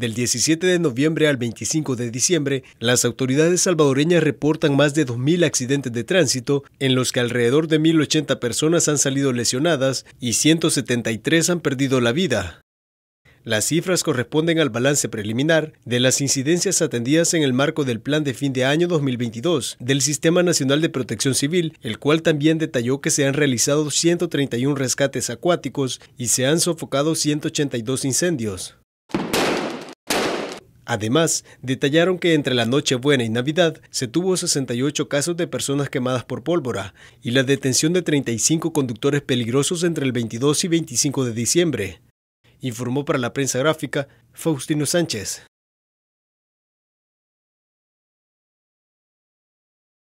Del 17 de noviembre al 25 de diciembre, las autoridades salvadoreñas reportan más de 2.000 accidentes de tránsito, en los que alrededor de 1.080 personas han salido lesionadas y 173 han perdido la vida. Las cifras corresponden al balance preliminar de las incidencias atendidas en el marco del Plan de Fin de Año 2022 del Sistema Nacional de Protección Civil, el cual también detalló que se han realizado 131 rescates acuáticos y se han sofocado 182 incendios. Además, detallaron que entre la Nochebuena y Navidad se tuvo 68 casos de personas quemadas por pólvora y la detención de 35 conductores peligrosos entre el 22 y 25 de diciembre, informó para la prensa gráfica Faustino Sánchez.